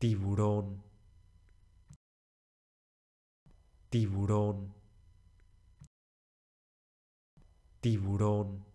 tiburón, tiburón, tiburón.